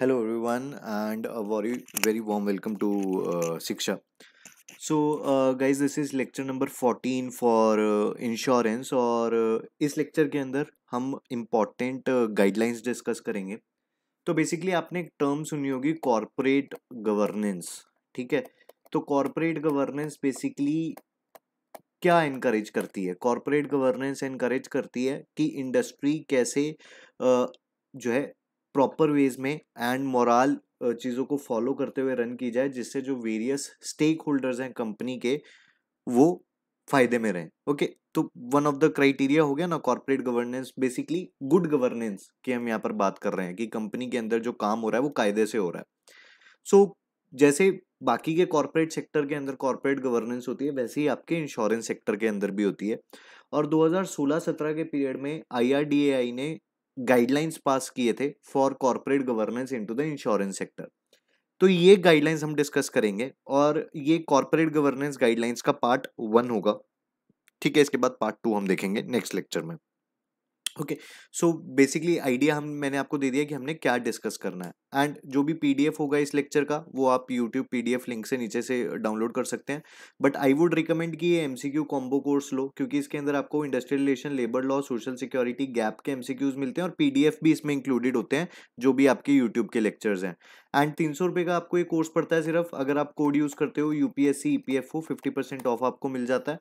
Hello everyone and a very warm welcome to Shiksha so guys this is lecture number fourteen for insurance और uh, इस lecture के अंदर हम important guidelines discuss करेंगे तो basically आपने एक टर्म सुनी होगी कॉरपोरेट गवर्नेंस ठीक है तो कॉरपोरेट गवर्नेंस बेसिकली क्या इनक्रेज करती है कॉरपोरेट गवर्नेंस इनक्रेज करती है कि इंडस्ट्री कैसे uh, जो है प्रॉपर वेज में एंड मोरल चीज़ों को फॉलो करते हुए रन की जाए जिससे जो वेरियस स्टेक होल्डर्स हैं कंपनी के वो फायदे में रहें ओके okay, तो वन ऑफ द क्राइटेरिया हो गया ना corporate governance basically good governance की हम यहाँ पर बात कर रहे हैं कि कंपनी के अंदर जो काम हो रहा है वो कायदे से हो रहा है सो so, जैसे बाकी के कॉरपोरेट सेक्टर के अंदर कॉरपोरेट गवर्नेंस होती है वैसे ही आपके इंश्योरेंस सेक्टर के अंदर भी होती है और 2016-17 के पीरियड में आई ने गाइडलाइंस पास किए थे for corporate governance into the insurance sector तो ये गाइडलाइंस हम डिस्कस करेंगे और ये कॉरपोरेट गवर्नेंस गाइडलाइंस का पार्ट वन होगा ठीक है इसके बाद पार्ट टू हम देखेंगे नेक्स्ट लेक्चर में ओके सो बेसिकली आइडिया हम मैंने आपको दे दिया कि हमने क्या डिस्कस करना है एंड जो भी पीडीएफ होगा इस लेक्चर का वो आप यूट्यूब पीडीएफ लिंक से नीचे से डाउनलोड कर सकते हैं बट आई वुड रिकमेंड कि ये एमसीक्यू कॉम्बो कोर्स लो क्योंकि इसके अंदर आपको industrial relation labour law social security gap के एमसीक्यूज मिलते हैं और पीडीएफ भी इसमें इंक्लूडेड होते हैं जो भी आपके यूट्यूब के लेक्चर्स हैं एंड तीन सौ रुपये का आपको ये कोर्स पड़ता है सिर्फ अगर आप कोड यूज़ करते हो U P S C E P F O fifty percent of आपको मिल जाता है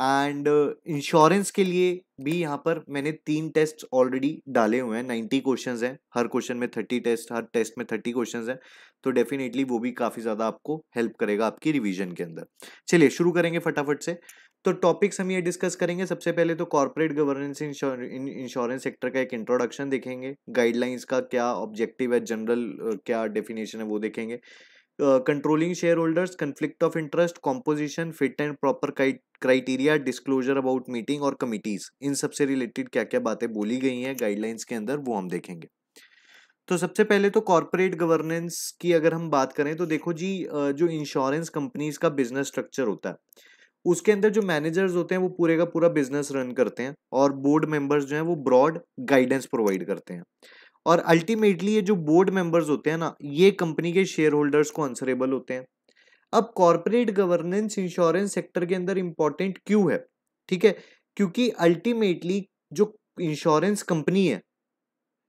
एंड इंश्योरेंस के लिए भी यहाँ पर मैंने तीन टेस्ट ऑलरेडी डाले हुए हैं नाइन्टी क्वेश्चन हैं हर क्वेश्चन में थर्टी टेस्ट हर टेस्ट में थर्टी क्वेश्चन हैं तो डेफिनेटली वो भी काफ़ी ज़्यादा आपको हेल्प करेगा आपकी रिविजन के अंदर चलिए शुरू करेंगे फटाफट से तो टॉपिक्स हम ये डिस्कस करेंगे सबसे पहले तो कॉर्पोरेट गवर्नेंस इंश्योरेंस सेक्टर का एक इंट्रोडक्शन देखेंगे गाइडलाइंस का क्या ऑब्जेक्टिव है जनरल क्या डेफिनेशन है वो देखेंगे controlling shareholders conflict of interest composition fit and proper criteria disclosure about meeting और कमिटीज इन सबसे रिलेटेड क्या क्या बातें बोली गई हैं गाइडलाइंस के अंदर वो हम देखेंगे तो सबसे पहले तो कॉरपोरेट गवर्नेंस की अगर हम बात करें तो देखो जी जो इंश्योरेंस कंपनीज का बिजनेस स्ट्रक्चर होता है उसके अंदर जो मैनेजर्स होते हैं वो पूरे का पूरा बिजनेस रन करते हैं और बोर्ड मेंबर्स जो हैं वो ब्रॉड गाइडेंस प्रोवाइड करते हैं और अल्टीमेटली ये जो बोर्ड मेंबर्स होते हैं ना ये कंपनी के शेयर होल्डर्स को आंसरेबल होते हैं अब कॉरपोरेट गवर्नेंस इंश्योरेंस सेक्टर के अंदर इम्पॉर्टेंट क्यों है ठीक है क्योंकि अल्टीमेटली जो इंश्योरेंस कंपनी है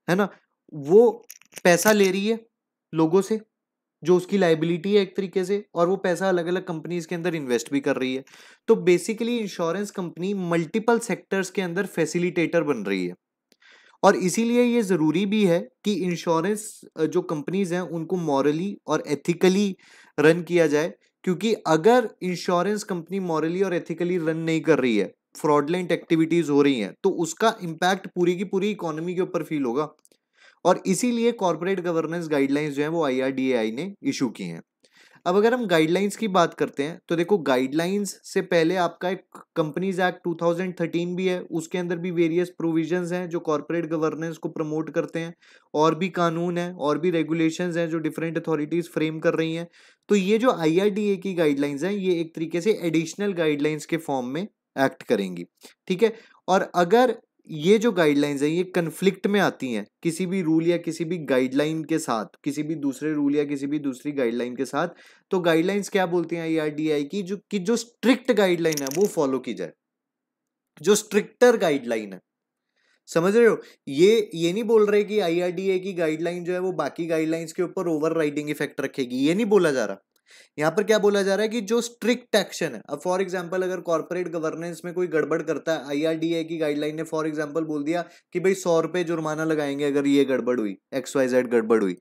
है ना वो पैसा ले रही है लोगों से जो उसकी लाइबिलिटी है एक तरीके से और वो पैसा अलग अलग कंपनीज के अंदर इन्वेस्ट भी कर रही है तो basically insurance company multiple sectors के अंदर फैसिलिटेटर बन रही है और इसीलिए ये ज़रूरी भी है कि इंश्योरेंस जो कंपनीज़ हैं उनको मॉरली और एथिकली रन किया जाए क्योंकि अगर इंश्योरेंस कंपनी मॉरली और एथिकली रन नहीं कर रही है फ्रॉडलेंट एक्टिविटीज़ हो रही हैं तो उसका इम्पैक्ट पूरी की पूरी इकोनॉमी के ऊपर फील होगा और इसीलिए कॉरपोरेट गवर्नेंस गाइडलाइंस जो हैं वो आई ने इशू की हैं अब अगर हम गाइडलाइंस की बात करते हैं तो देखो गाइडलाइंस से पहले आपका एक कंपनीज एक्ट 2013 भी है उसके अंदर भी वेरियस प्रोविजंस हैं जो कॉरपोरेट गवर्नेंस को प्रमोट करते हैं और भी कानून हैं और भी रेगुलेशंस हैं जो डिफरेंट अथॉरिटीज़ फ्रेम कर रही हैं तो ये जो आई की गाइडलाइंस हैं ये एक तरीके से एडिशनल गाइडलाइंस के फॉर्म में एक्ट करेंगी ठीक है और अगर ये जो गाइडलाइंस है ये कन्फ्लिक्ट में आती हैं किसी भी रूल या किसी भी गाइडलाइन के साथ किसी भी दूसरे रूल या किसी भी दूसरी गाइडलाइन के साथ तो गाइडलाइंस क्या बोलती हैं आई की जो कि जो स्ट्रिक्ट गाइडलाइन है वो फॉलो की जाए जो स्ट्रिक्टर गाइडलाइन है समझ रहे हो ये ये नहीं बोल रहे कि आई की गाइडलाइन जो है वो बाकी गाइडलाइंस के ऊपर ओवर इफेक्ट रखेगी ये नहीं बोला जा रहा यहाँ पर क्या बोला जा रहा है कि जो स्ट्रिक्ट एक्शन है अब फॉर एग्जांपल अगर कॉर्पोरेट गवर्नेंस में कोई गड़बड़ करता है आईआरडीए की गाइडलाइन ने फॉर एग्जाम्पल बोल दिया कि भाई सौ रुपए जुर्माना लगाएंगे अगर ये गड़बड़ हुई एक्स वाई जेड गड़बड़ हुई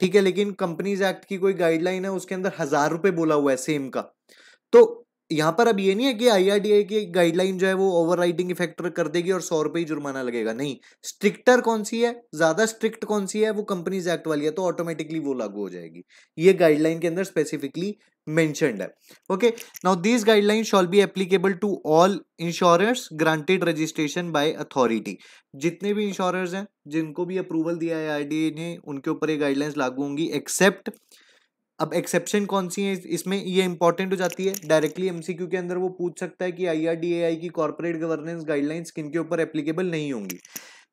ठीक है लेकिन कंपनीज एक्ट की कोई गाइडलाइन है उसके अंदर हजार रुपए बोला हुआ है सेम का तो यहाँ पर अब ये नहीं है कि आईआरडीआई की गाइडलाइन जो है वो ओवरराइडिंग इफेक्टर कर देगी और सौ रुपये ही जुर्माना लगेगा नहीं स्ट्रिक्टर कौन सी है ज़्यादा स्ट्रिक्ट कौन सी है वो कंपनीज एक्ट वाली है तो ऑटोमेटिकली वो लागू हो जाएगी ये गाइडलाइन के अंदर स्पेसिफिकली मैंशनड है okay now this guideline shall be applicable to all insurance granted registration by authority जितने भी इंश्योरेंस हैं जिनको भी अप्रूवल दिया है आई ने उनके ऊपर ये गाइडलाइंस लागू होंगी एक्सेप्ट अब एक्सेप्शन कौन सी है इसमें ये इंपॉर्टेंट हो जाती है डायरेक्टली एमसीक्यू के अंदर वो पूछ सकता है कि आईआरडीएआई की कॉर्पोरेट गवर्नेंस गाइडलाइंस किन के ऊपर एप्लीकेबल नहीं होंगी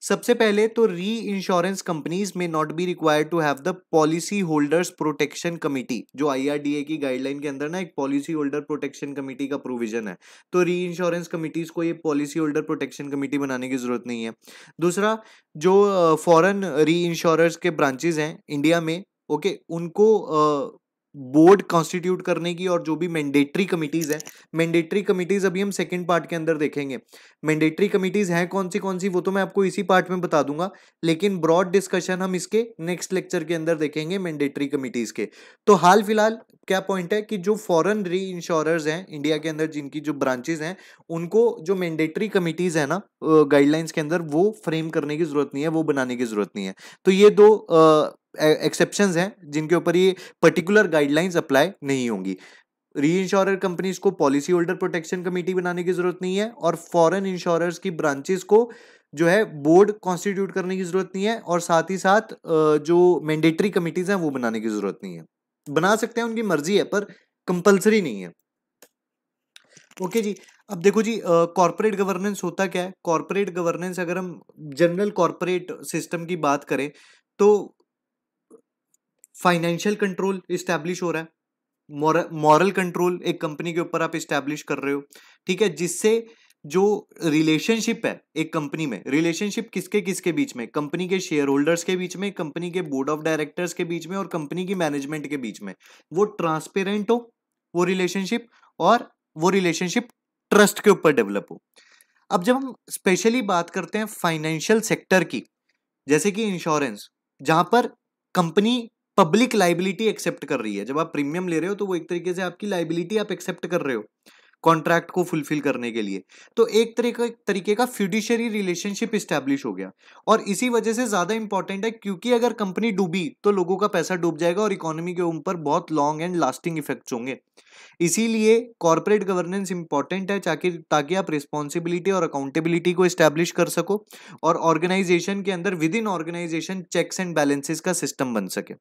सबसे पहले तो री इंश्योरेंस कंपनीज में not be required to have the policyholders protection committee जो आईआरडीए की गाइडलाइन के अंदर ना एक पॉलिसी होल्डर प्रोटेक्शन कमेटी का प्रोविजन है तो री इंश्योरेंस कमिटीज को ये पॉलिसी होल्डर प्रोटेक्शन कमिटी बनाने की जरूरत नहीं है दूसरा जो फॉरेन री इंश्योरर्स के ब्रांचेज हैं इंडिया में ओके उनको बोर्ड कॉन्स्टिट्यूट करने की और जो भी मैंडेटरी कमिटीज हैं मैंडेटरी कमिटीज अभी हम सेकंड पार्ट के अंदर देखेंगे मैंडेटरी कमिटीज हैं कौन सी कौन सी वो तो मैं आपको इसी पार्ट में बता दूंगा लेकिन ब्रॉड डिस्कशन हम इसके नेक्स्ट लेक्चर के अंदर देखेंगे मैंडेटरी कमिटीज के तो हाल फिलहाल क्या पॉइंट है कि जो फॉरन री इंश्योरर्स हैं इंडिया के अंदर जिनकी जो ब्रांचेज हैं उनको जो मैंडेटरी कमिटीज है ना गाइडलाइंस के अंदर वो फ्रेम करने की जरूरत नहीं है वो बनाने की जरूरत नहीं है तो ये दो एक्सेप्शन हैं जिनके ऊपर ये पर्टिकुलर गाइडलाइंस अप्लाई नहीं होंगी री इंश्योर कंपनीज को पॉलिसी होल्डर प्रोटेक्शन कमेटी बनाने की जरूरत नहीं है और फॉरेन इंश्योरर्स की ब्रांचेस को जो है बोर्ड कॉन्स्टिट्यूट करने की जरूरत नहीं है और साथ ही साथ जो मैंडेटरी कमिटीज हैं वो बनाने की जरूरत नहीं है बना सकते हैं उनकी मर्जी है पर कंपलसरी नहीं है ओके जी अब देखो जी कॉरपोरेट गवर्नेंस होता क्या है कॉरपोरेट गवर्नेंस अगर हम जनरल कॉरपोरेट सिस्टम की बात करें तो फाइनेंशियल कंट्रोल इस्टेब्लिश हो रहा है मॉरल कंट्रोल एक कंपनी के ऊपर आप इस्टेब्लिश कर रहे हो ठीक है जिससे जो रिलेशनशिप है एक कंपनी में रिलेशनशिप किसके किसके बीच में कंपनी के शेयर होल्डर्स के बीच में कंपनी के बोर्ड ऑफ डायरेक्टर्स के बीच में और कंपनी की मैनेजमेंट के बीच में वो ट्रांसपेरेंट हो वो रिलेशनशिप और वो रिलेशनशिप ट्रस्ट के ऊपर डेवलप हो अब जब हम स्पेशली बात करते हैं फाइनेंशियल सेक्टर की जैसे कि इंश्योरेंस जहां पर कंपनी पब्लिक लाइबिलिटी एक्सेप्ट कर रही है जब आप प्रीमियम ले रहे हो तो वो एक तरीके से आपकी लाइबिलिटी आप एक्सेप्ट कर रहे हो कॉन्ट्रैक्ट को फुलफिल करने के लिए तो एक तरीके तरीके का फ्यूडिशरी रिलेशनशिप इस्टेब्लिश हो गया और इसी वजह से ज़्यादा इंपॉर्टेंट है क्योंकि अगर कंपनी डूबी तो लोगों का पैसा डूब जाएगा और इकोनॉमी के ऊपर बहुत लॉन्ग एंड लास्टिंग इफेक्ट्स होंगे इसीलिए कॉरपोरेट गवर्नेंस इंपॉर्टेंट है ताकि ताकि आप रिस्पॉन्सिबिलिटी और अकाउंटेबिलिटी को इस्टेब्लिश कर सको और ऑर्गेनाइजेशन के अंदर within organisation checks and balances का सिस्टम बन सके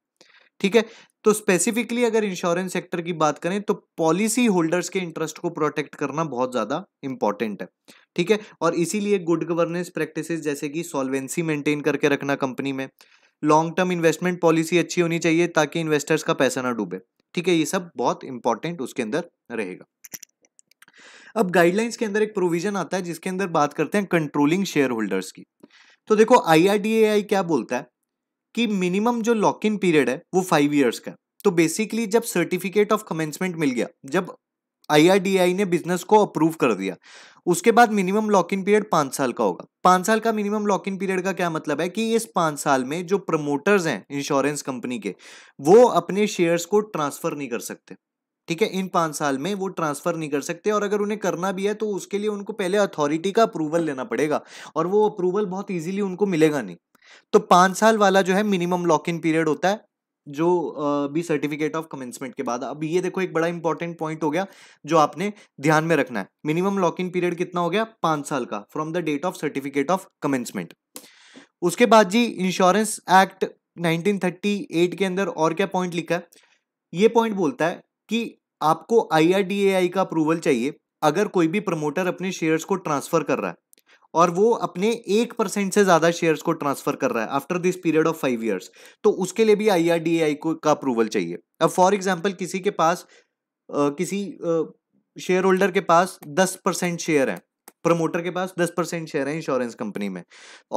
ठीक है तो स्पेसिफिकली अगर इंश्योरेंस सेक्टर की बात करें तो पॉलिसी होल्डर्स के इंटरेस्ट को प्रोटेक्ट करना बहुत ज़्यादा इंपॉर्टेंट है ठीक है और इसीलिए गुड गवर्नेंस प्रैक्टिस जैसे कि सॉल्वेंसी मेंटेन करके रखना कंपनी में लॉन्ग टर्म इन्वेस्टमेंट पॉलिसी अच्छी होनी चाहिए ताकि इन्वेस्टर्स का पैसा ना डूबे ठीक है ये सब बहुत इंपॉर्टेंट उसके अंदर रहेगा अब गाइडलाइंस के अंदर एक प्रोविजन आता है जिसके अंदर बात करते हैं कंट्रोलिंग शेयर होल्डर्स की तो देखो आई क्या बोलता है कि मिनिमम जो लॉक इन पीरियड है वो फाइव ईयर्स का तो बेसिकली जब सर्टिफिकेट ऑफ कमेंसमेंट मिल गया जब आई ने बिजनेस को अप्रूव कर दिया उसके बाद मिनिमम लॉक इन पीरियड पांच साल का होगा पांच साल का मिनिमम लॉक इन पीरियड का क्या मतलब है कि इस पांच साल में जो प्रमोटर्स हैं इंश्योरेंस कंपनी के वो अपने शेयर्स को ट्रांसफर नहीं कर सकते ठीक है इन पांच साल में वो ट्रांसफर नहीं कर सकते और अगर उन्हें करना भी है तो उसके लिए उनको पहले अथॉरिटी का अप्रूवल लेना पड़ेगा और वो अप्रूवल बहुत ईजिली उनको मिलेगा नहीं तो पांच साल वाला जो है मिनिमम लॉक इन पीरियड होता है जो भी सर्टिफिकेट ऑफ कमेंसमेंट के बाद अब ये देखो एक बड़ा इंपॉर्टेंट पॉइंट हो गया जो आपने ध्यान में रखना है मिनिमम लॉक इन पीरियड कितना हो गया पांच साल का from the date of certificate of commencement उसके बाद जी इंश्योरेंस एक्ट 1938 के अंदर और क्या पॉइंट लिखा है ये पॉइंट बोलता है कि आपको आई का अप्रूवल चाहिए अगर कोई भी प्रमोटर अपने शेयर्स को ट्रांसफर कर रहा है और वो अपने एक परसेंट से ज़्यादा शेयर्स को ट्रांसफर कर रहा है after this period of five years तो उसके लिए भी आई को का अप्रूवल चाहिए अब फॉर एग्जांपल किसी के पास आ, किसी शेयर होल्डर के पास दस परसेंट शेयर है प्रमोटर के पास दस परसेंट शेयर है इंश्योरेंस कंपनी में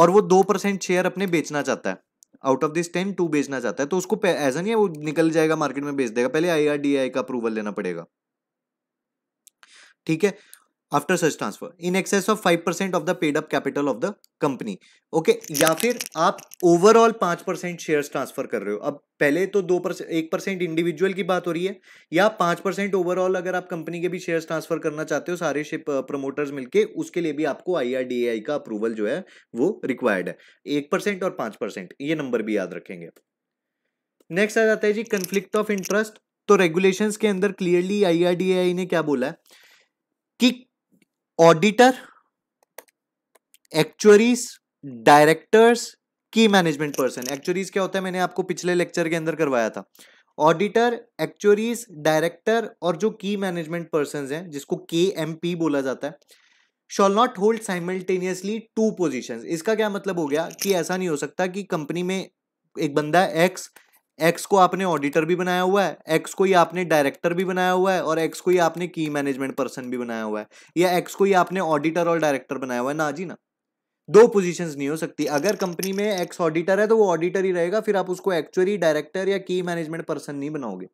और वो दो परसेंट शेयर अपने बेचना चाहता है out of this ten two बेचना चाहता है तो उसको ऐसा नहीं है वो निकल जाएगा मार्केट में बेच देगा पहले आई का अप्रूवल लेना पड़ेगा ठीक है after such transfer in excess of five percent of the paid up capital of the company okay या फिर आप ओवरऑल पांच परसेंट शेयर ट्रांसफर कर रहे हो अब पहले तो दो परसेंट एक परसेंट इंडिविजुअल की बात हो रही है या पांच परसेंट ओवरऑल अगर आप कंपनी के भी शेयर ट्रांसफर करना चाहते हो सारे प्रमोटर्स मिलकर उसके लिए भी आपको आई का अप्रूवल जो है वो रिक्वायर्ड है एक परसेंट और पांच परसेंट ये नंबर भी याद रखेंगे नेक्स्ट आ जाता है जी कंफ्लिक्ट ऑफ इंटरेस्ट तो रेगुलेशंस के अंदर क्लियरली आई ने क्या बोला है कि ऑडिटर एक्चुअरीज डायरेक्टर्स की मैनेजमेंट पर्सन एक्चुअरीज क्या होता है मैंने आपको पिछले लेक्चर के अंदर करवाया था ऑडिटर एक्चुअरीज डायरेक्टर और जो की मैनेजमेंट पर्सन हैं जिसको के एम पी बोला जाता है shall not hold simultaneously two position इसका क्या मतलब हो गया कि ऐसा नहीं हो सकता कि कंपनी में एक बंदा एक्स एक्स को आपने ऑडिटर भी बनाया हुआ है एक्स को ही आपने डायरेक्टर भी बनाया हुआ है और एक्स को ही आपने की मैनेजमेंट पर्सन भी बनाया हुआ है या एक्स को ही आपने ऑडिटर और डायरेक्टर बनाया हुआ है ना जी ना दो पोजीशंस नहीं हो सकती अगर कंपनी में एक्स ऑडिटर है तो वो ऑडिटर ही रहेगा फिर आप उसको एक्चुअली डायरेक्टर या की मैनेजमेंट पर्सन नहीं बनाओगे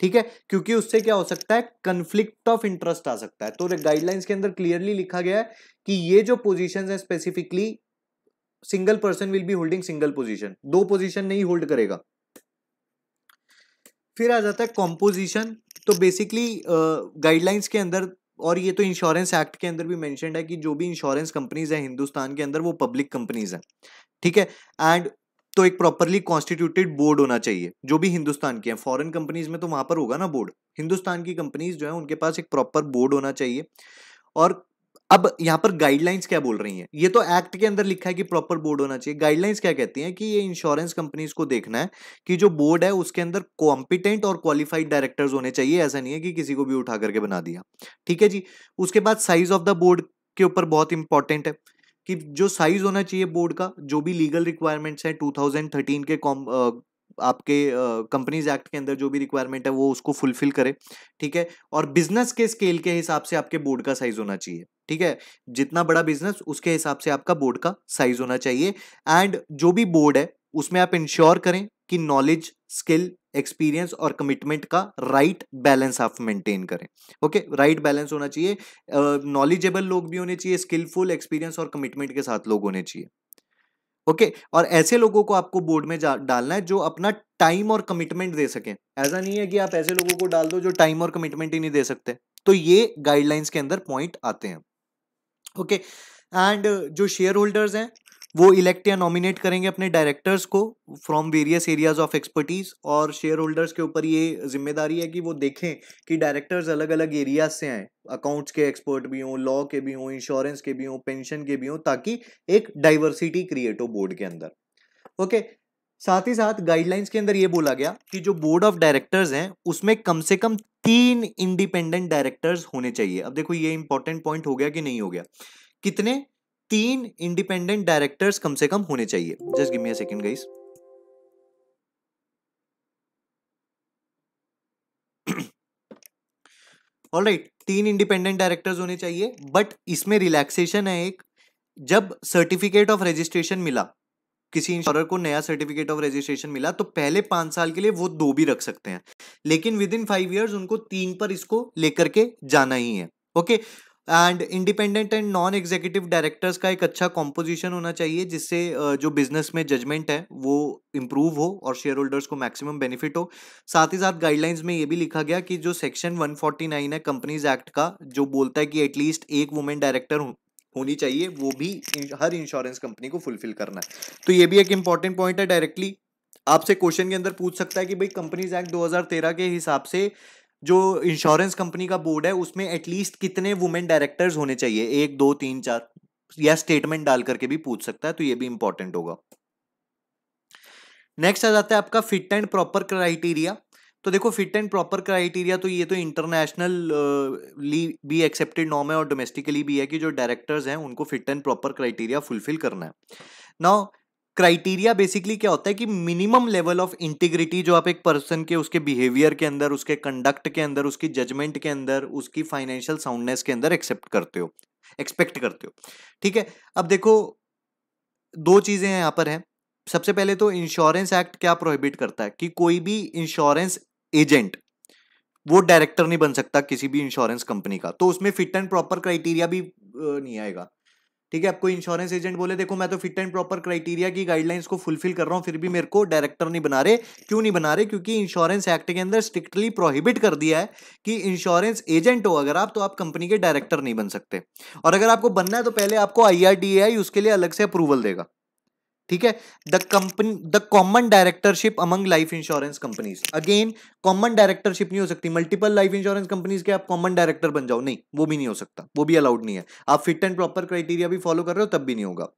ठीक है क्योंकि उससे क्या हो सकता है कंफ्लिक्ट ऑफ इंटरेस्ट आ सकता है तो गाइडलाइंस के अंदर क्लियरली लिखा गया है कि ये जो पोजिशन है specifically single person will be holding single position दो पोजिशन नहीं होल्ड करेगा फिर आ जाता है कॉम्पोजिशन तो बेसिकली गाइडलाइंस के अंदर और ये तो इंश्योरेंस एक्ट के अंदर भी मैंशन है कि जो भी इंश्योरेंस कंपनीज हैं हिंदुस्तान के अंदर वो पब्लिक कंपनीज हैं ठीक है एंड तो एक प्रॉपरली कॉन्स्टिट्यूटेड बोर्ड होना चाहिए जो भी हिंदुस्तान की है फॉरेन कंपनीज में तो वहां पर होगा ना बोर्ड हिंदुस्तान की कंपनीज जो है उनके पास एक प्रॉपर बोर्ड होना चाहिए और अब यहाँ पर गाइडलाइंस क्या बोल रही हैं ये तो एक्ट के अंदर लिखा है कि प्रॉपर बोर्ड होना चाहिए गाइडलाइंस क्या कहती हैं कि ये इंश्योरेंस कंपनीज को देखना है कि जो बोर्ड है उसके अंदर कॉम्पिटेंट और क्वालिफाइड डायरेक्टर्स होने चाहिए ऐसा नहीं है कि किसी को भी उठा करके बना दिया ठीक है जी उसके बाद साइज ऑफ द बोर्ड के ऊपर बहुत इंपॉर्टेंट है कि जो साइज होना चाहिए बोर्ड का जो भी लीगल रिक्वायरमेंट्स हैं 2013 के आपके कंपनीज एक्ट के अंदर जो भी रिक्वायरमेंट है वो उसको फुलफिल करे ठीक है और बिजनेस के स्केल के हिसाब से आपके बोर्ड का साइज होना चाहिए ठीक है जितना बड़ा बिजनेस उसके हिसाब से आपका बोर्ड का साइज होना चाहिए एंड जो भी बोर्ड है उसमें आप इंश्योर करें कि नॉलेज स्किल एक्सपीरियंस और कमिटमेंट का राइट बैलेंस आप मेंटेन करें ओके राइट बैलेंस होना चाहिए नॉलेजेबल uh, लोग भी होने चाहिए स्किलफुल एक्सपीरियंस और कमिटमेंट के साथ लोग होने चाहिए ओके okay? और ऐसे लोगों को आपको बोर्ड में डालना है जो अपना टाइम और कमिटमेंट दे सके ऐसा नहीं है कि आप ऐसे लोगों को डाल दो जो टाइम और कमिटमेंट ही नहीं दे सकते तो ये गाइडलाइंस के अंदर पॉइंट आते हैं ओके okay? एंड जो शेयर होल्डर्स हैं वो इलेक्ट या नॉमिनेट करेंगे अपने डायरेक्टर्स को from various areas of expertise और शेयर होल्डर्स के ऊपर ये जिम्मेदारी है कि वो देखें कि डायरेक्टर्स अलग अलग एरियाज से आए अकाउंट्स के एक्सपर्ट भी हों लॉ के भी हों इंश्योरेंस के भी हों पेंशन के भी हों ताकि एक डाइवर्सिटी क्रिएट हो बोर्ड के अंदर ओके साथ ही साथ गाइडलाइंस के अंदर ये बोला गया कि जो बोर्ड ऑफ डायरेक्टर्स हैं उसमें कम से कम तीन इंडिपेंडेंट डायरेक्टर्स होने चाहिए अब देखो ये इंपॉर्टेंट पॉइंट हो गया कि नहीं हो गया कितने तीन इंडिपेंडेंट डायरेक्टर्स कम से कम होने चाहिए just give me a second guys alright तीन इंडिपेंडेंट डायरेक्टर्स होने चाहिए बट इसमें रिलैक्सेशन है एक जब सर्टिफिकेट ऑफ रजिस्ट्रेशन मिला किसी इंश्योरर को नया सर्टिफिकेट ऑफ रजिस्ट्रेशन मिला तो पहले पांच साल के लिए वो दो भी रख सकते हैं लेकिन विद इन फाइव ईयर्स उनको तीन पर इसको लेकर के जाना ही है okay okay? And independent and non executive directors का एक अच्छा कॉम्पोजिशन होना चाहिए जिससे जो बिजनेस में जजमेंट है वो इम्प्रूव हो और शेयर होल्डर्स को मैक्सिमम बेनिफिट हो साथ ही साथ गाइडलाइंस में ये भी लिखा गया कि जो सेक्शन 149 है कंपनीज एक्ट का जो बोलता है कि एटलीस्ट एक वुमेन डायरेक्टर होनी चाहिए वो भी हर इंश्योरेंस कंपनी को फुलफिल करना है तो ये भी एक इंपॉर्टेंट पॉइंट है डायरेक्टली आपसे क्वेश्चन के अंदर पूछ सकता है कि भाई कंपनीज एक्ट 2013 के हिसाब से जो इंश्योरेंस कंपनी का बोर्ड है उसमें एटलीस्ट कितने वुमेन डायरेक्टर्स होने चाहिए एक दो तीन चार या स्टेटमेंट डाल करके भी पूछ सकता है तो ये भी इंपॉर्टेंट होगा नेक्स्ट आ जाता है आपका फिट एंड प्रॉपर क्राइटेरिया तो देखो फिट एंड प्रॉपर क्राइटेरिया तो ये तो इंटरनेशनली भी एक्सेप्टेड नॉर्म है और डोमेस्टिकली भी है कि जो डायरेक्टर्स हैं उनको fit and proper criteria fulfil करना है नाउ क्राइटेरिया बेसिकली क्या होता है कि मिनिमम लेवल ऑफ इंटीग्रिटी जो आप एक पर्सन के उसके बिहेवियर के अंदर उसके कंडक्ट के अंदर उसकी जजमेंट के अंदर उसकी फाइनेंशियल साउंडनेस के अंदर एक्सेप्ट करते हो एक्सपेक्ट करते हो ठीक है अब देखो दो चीज़ें यहाँ पर हैं सबसे पहले तो इंश्योरेंस एक्ट क्या प्रोहिबिट करता है कि कोई भी इंश्योरेंस एजेंट वो डायरेक्टर नहीं बन सकता किसी भी इंश्योरेंस कंपनी का तो उसमें फिट एंड प्रॉपर क्राइटेरिया भी नहीं आएगा ठीक है आपको इंश्योरेंस एजेंट बोले देखो मैं तो फिट एंड प्रॉपर क्राइटेरिया की गाइडलाइंस को फुलफिल कर रहा हूँ फिर भी मेरे को डायरेक्टर नहीं बना रहे क्यों नहीं बना रहे क्योंकि इंश्योरेंस एक्ट के अंदर स्ट्रिक्टली प्रोहिबिट कर दिया है कि इंश्योरेंस एजेंट हो अगर आप तो आप कंपनी के डायरेक्टर नहीं बन सकते और अगर आपको बनना है तो पहले आपको आई उसके लिए अलग से अप्रूवल देगा ठीक है the company the common directorship among life insurance companies again common directorship नहीं हो सकती मल्टीपल लाइफ इंश्योरेंस कंपनीज के आप कॉमन डायरेक्टर बन जाओ नहीं वो भी नहीं हो सकता वो भी अलाउड नहीं है आप फिट एंड प्रॉपर क्राइटेरिया भी फॉलो कर रहे हो तब भी नहीं होगा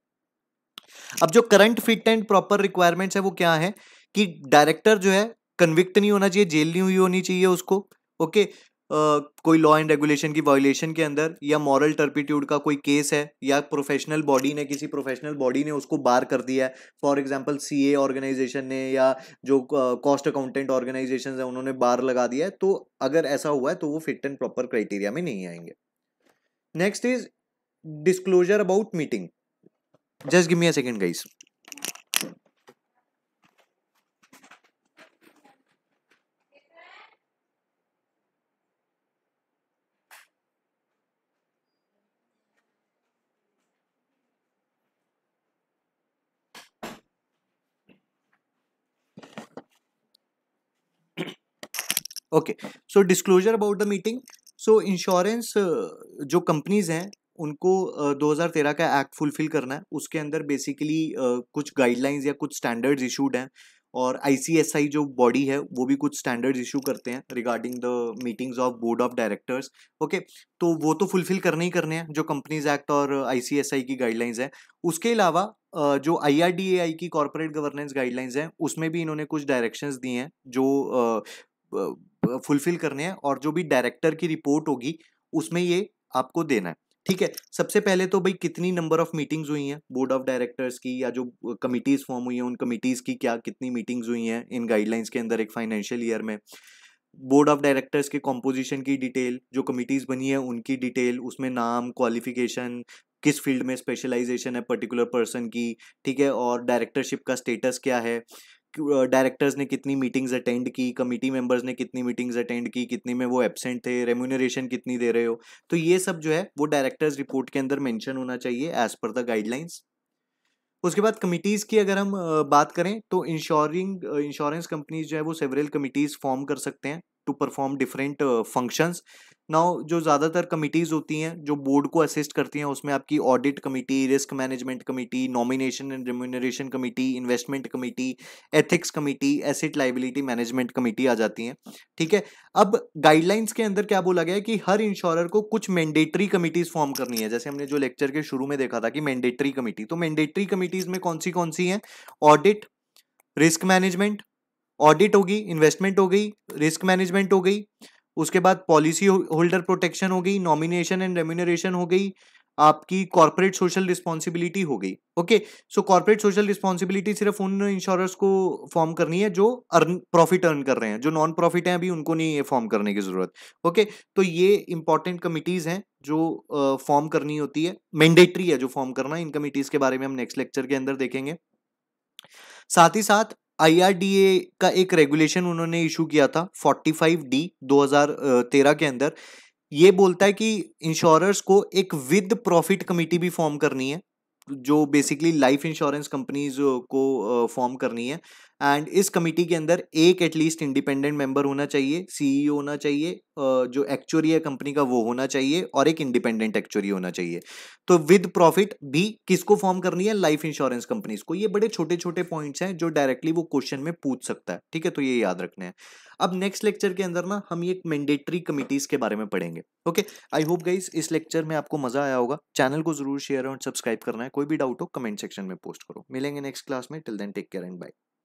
अब जो current fit and proper requirements है वो क्या है कि डायरेक्टर जो है कन्विक्ट नहीं होना चाहिए जेल नहीं हुई होनी चाहिए उसको ओके okay? कोई लॉ एंड रेगुलेशन की वायोलेशन के अंदर या मॉरल टर्पिट्यूड का कोई केस है या प्रोफेशनल बॉडी ने किसी प्रोफेशनल बॉडी ने उसको बार कर दिया है फॉर एग्जांपल सीए ऑर्गेनाइजेशन ने या जो कॉस्ट अकाउंटेंट ऑर्गेनाइजेशन है उन्होंने बार लगा दिया है तो अगर ऐसा हुआ है तो वो फिट एंड प्रॉपर क्राइटेरिया में नहीं आएंगे next is disclosure about meeting just give me a second guys okay so disclosure about the meeting so insurance जो कंपनीज हैं उनको uh, 2013 का एक्ट फुलफिल करना है उसके अंदर बेसिकली uh, कुछ गाइडलाइंस या कुछ स्टैंडर्ड्स इशूड हैं और आईसीएसआई जो बॉडी है वो भी कुछ स्टैंडर्ड्स इशू करते हैं regarding the meetings of board of directors okay तो वो तो फुलफिल करने ही करने हैं जो कंपनीज एक्ट और आईसीएसआई की गाइडलाइंस हैं उसके अलावा uh, जो आई की कॉरपोरेट गवर्नेंस गाइडलाइंस हैं उसमें भी इन्होंने कुछ डायरेक्शंस दी हैं जो uh, फुलफिल करने हैं और जो भी डायरेक्टर की रिपोर्ट होगी उसमें ये आपको देना है ठीक है सबसे पहले तो भाई कितनी नंबर ऑफ मीटिंग्स हुई हैं बोर्ड ऑफ डायरेक्टर्स की या जो कमिटीज फॉर्म हुई हैं उन कमिटीज की क्या कितनी मीटिंग्स हुई हैं इन गाइडलाइंस के अंदर एक फाइनेंशियल ईयर में बोर्ड ऑफ डायरेक्टर्स के कॉम्पोजिशन की डिटेल जो कमिटीज़ बनी है उनकी डिटेल उसमें नाम क्वालिफिकेशन किस फील्ड में स्पेशलाइजेशन है पर्टिकुलर पर्सन की ठीक है और डायरेक्टरशिप का स्टेटस क्या है डायरेक्टर्स ने कितनी मीटिंग्स अटेंड की कमेटी मेंबर्स ने कितनी मीटिंग्स अटेंड की कितने में वो एबसेंट थे रेम्यूनरेशन कितनी दे रहे हो तो ये सब जो है वो डायरेक्टर्स रिपोर्ट के अंदर मैंशन होना चाहिए एज पर द गाइडलाइंस उसके बाद कमिटीज़ की अगर हम बात करें तो इंश्योरिंग इंश्योरेंस कंपनीज जो है वो सेवरल कमिटीज़ फॉर्म कर सकते हैं to perform different functions now जो ज़्यादातर कमिटीज़ होती हैं जो बोर्ड को असिस्ट करती हैं उसमें आपकी audit committee risk management committee nomination and remuneration committee investment committee ethics committee asset liability management committee आ जाती हैं ठीक है अब गाइडलाइंस के अंदर क्या बोला गया है कि हर इंश्योरर को कुछ मैंडेटरी कमिटीज फॉर्म करनी है जैसे हमने जो लेक्चर के शुरू में देखा था कि मैंडेटरी कमेटी तो मैंडेटरी कमेटीज़ में कौन सी कौन सी हैं ऑडिट रिस्क मैनेजमेंट ऑडिट होगी इन्वेस्टमेंट हो गई रिस्क मैनेजमेंट हो गई उसके बाद पॉलिसी होल्डर प्रोटेक्शन हो गई नॉमिनेशन एंड रेम्यूनरेशन हो गई आपकी कॉर्पोरेट सोशल रिस्पॉन्सिबिलिटी हो गई okay so corporate social responsibility सिर्फ उन इंश्योरेंस को फॉर्म करनी है जो अर्न प्रॉफिट अर्न कर रहे हैं जो नॉन प्रॉफिट हैं अभी उनको नहीं ये फॉर्म करने की ज़रूरत ओके okay? तो ये इंपॉर्टेंट कमिटीज़ हैं जो फॉर्म uh, करनी होती है मैंडेटरी है जो फॉर्म करना इन कमिटीज़ के बारे में हम नेक्स्ट लेक्चर के अंदर देखेंगे साथ ही साथ आईआरडीए का एक रेगुलेशन उन्होंने इशू किया था 45 डी 2013 के अंदर ये बोलता है कि इंश्योरर्स को एक विद प्रॉफिट कमेटी भी फॉर्म करनी है जो बेसिकली लाइफ इंश्योरेंस कंपनीज को फॉर्म करनी है एंड इस कमेटी के अंदर एक एटलीस्ट इंडिपेंडेंट मेंबर होना चाहिए सीईओ e होना चाहिए जो एक्चुअरी है कंपनी का वो होना चाहिए और एक इंडिपेंडेंट एक्चुअरी होना चाहिए तो विद प्रॉफिट भी किसको फॉर्म करनी है लाइफ इंश्योरेंस कंपनीज को ये बड़े छोटे छोटे पॉइंट्स हैं जो डायरेक्टली वो क्वेश्चन में पूछ सकता है ठीक है तो ये याद रखना है अब नेक्स्ट लेक्चर के अंदर ना हम ये मैंडेटरी कमिटीज के बारे में पढ़ेंगे ओके आई होप गाइज इस लेक्चर में आपको मजा आया होगा चैनल को जरूर शेयर और सब्सक्राइब करना है कोई भी डाउट हो कमेंट सेक्शन में पोस्ट करो मिलेंगे नेक्स्ट क्लास में till then take care and bye